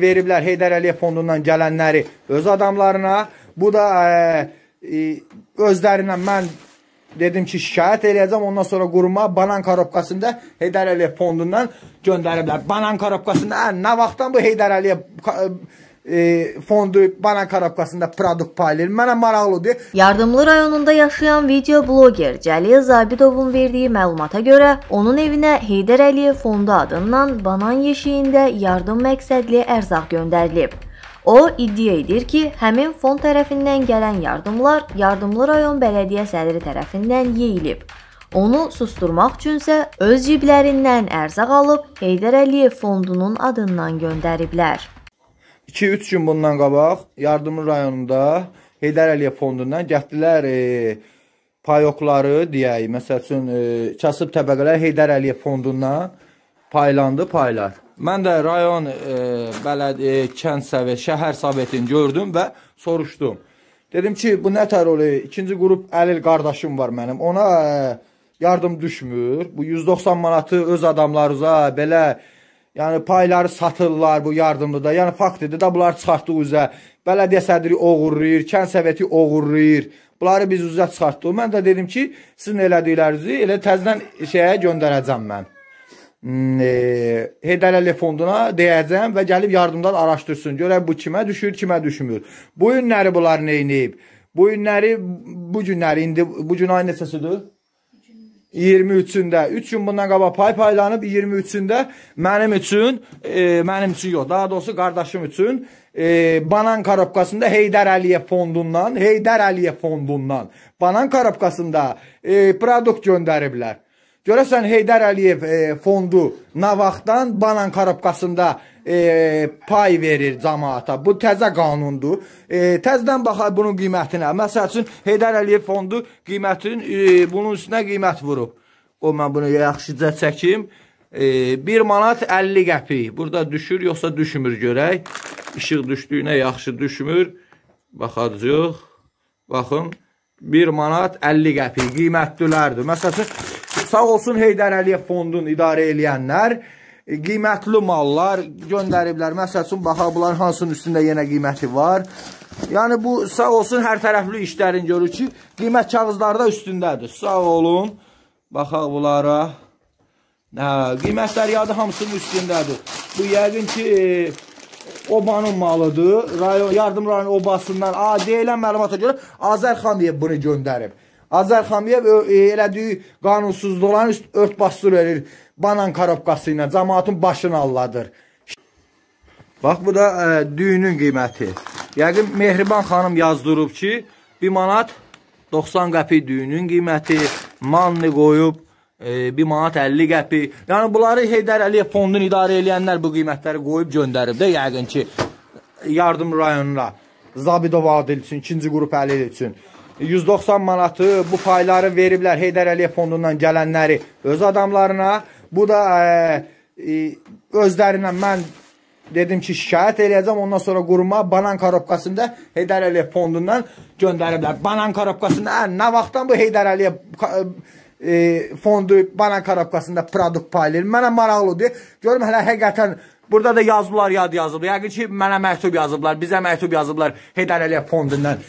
Veriblər Heydər Əliyev fondundan gələnləri öz adamlarına. Bu da ə, e, ə, e, özlərindən mən dedim ki, şikayət eləyəcəm. Ondan sonra quruma banan korobkasında Heydər Əliyev fondundan göndəriblər. Banan korobkasında ə, hə, nə vaxtdan bu Heydər Əliyev e, fondü bana karabkasında produkt paylayır. Mənə maraqlıdır. Yardımlı rayonunda yaşayan video bloger Cəliyə Zabidovun verdiyi məlumata görə, onun evinə Heydər Əliyev fondu adından banan yeşiyində yardım məqsədli ərzaq göndərilib. O iddia edir ki, həmin fond tərəfindən gələn yardımlar Yardımlı rayon bələdiyyə sədri tərəfindən yeyilib. Onu susturmaq üçünsə öz ciblərindən ərzaq alıb Heydər Əliyev fondunun adından göndəriblər. 2-3 gün bundan qabaq Yardımlı rayonunda Heydər Əliyev fondundan gəldilər e, payokları deyək, məsəl üçün e, kasıb təbəqələr Heydər Əliyev fondundan paylandı paylar. Mən də rayon e, bələd e, kənd səviyyə, şəhər sovetini gördüm və soruşdum. Dedim ki, bu nə tər olur? İkinci qrup Əlil qardaşım var mənim. Ona e, yardım düşmür. Bu 190 manatı öz adamlarınıza belə Yəni payları satırlar bu yardımlıda. Yəni faktdır da bunlar çıxartdıq üzə. Bələdiyyə sədri oğurlayır, kənd səvəti oğurlayır. Bunları biz üzə çıxartdıq. Mən də dedim ki, sizin elədiklərinizi elə təzədən şeyə göndərəcəm mən. Hmm, e, Hedələli fonduna deyəcəm və gəlib yardımdan araşdırsın. Görək bu kimə düşür, kimə düşmür. Bu günləri bunlar nə edib? Bu günləri, bu günləri indi bu gün ay neçəsidir? 23-də 3 gün bundan qabaq pay paylanıb 23-də mənim üçün e, mənim üçün yox, daha doğrusu qardaşım üçün e, banan karobkasında Heydər Əliyev fondundan, Heydər Əliyev fondundan banan karobkasında e, produkt göndəriblər. Görəsən Heydər Əliyev e, fondu Navaxtdan banan karabkasında e, pay verir cəmaata. Bu təzə qanundur. E, təzədən baxar bunun qiymətinə. Məsəl üçün Heydər Əliyev fondu qiymətin e, bunun üstünə qiymət vurub. O mən bunu yaxşıca çəkim. E, 1 manat 50 qəpik. Burada düşür yoxsa düşmür görək. İşıq düşdüyünə yaxşı düşmür. Baxacağıq. Baxın 1 manat 50 qəpik qiymətlilərdir. Məsələn Sağ olsun Heydər Əliyev fondun idarə eləyənlər e, qiymətli mallar göndəriblər. Məsəl üçün, baxa, bunların hansının üstündə yenə qiyməti var. Yəni, bu, sağ olsun, hər tərəfli işlərin görür ki, qiymət kağızlarda üstündədir. Sağ olun, baxa, bunlara. Hə, qiymətlər yadı hamısının üstündədir. Bu, yəqin ki, e, obanın malıdır. Rayon, yardım rayon obasından, a, deyilən məlumata görə Azər Xamiyev bunu göndərib. Azər Xamiyev elədiyi qanunsuzluqların örtbasdır verir. Banan karobkası ilə cəmaatın başını alladır. Bax, bu da ə, e, düyünün qiyməti. Yəqin Mehriban xanım yazdırıb ki, 1 manat 90 qəpi düyünün qiyməti, manlı qoyub e, 1 manat 50 qəpi. Yəni, bunları Heydər Əliyev fondunu idarə eləyənlər bu qiymətləri qoyub göndərib də yəqin ki, yardım rayonuna. Zabidov Adil üçün, ikinci qrup Əliyev üçün. 190 manatı bu payları veriblər Heydər Əliyev fondundan gələnləri öz adamlarına. Bu da e, e, özlərindən mən dedim ki, şikayət eləyəcəm. Ondan sonra quruma banan korobkasında Heydər Əliyev fondundan göndəriblər. Banan korobkasında ə, hə, nə vaxtdan bu Heydər Əliyev e, fondu banan korobkasında produkt paylayır. Mənə maraqlıdır. Görüm hələ həqiqətən Burada da yazıblar, yad yazıblar. Yəqin ki, mənə məktub yazıblar, bizə məktub yazıblar Heydər Əliyev fondundan.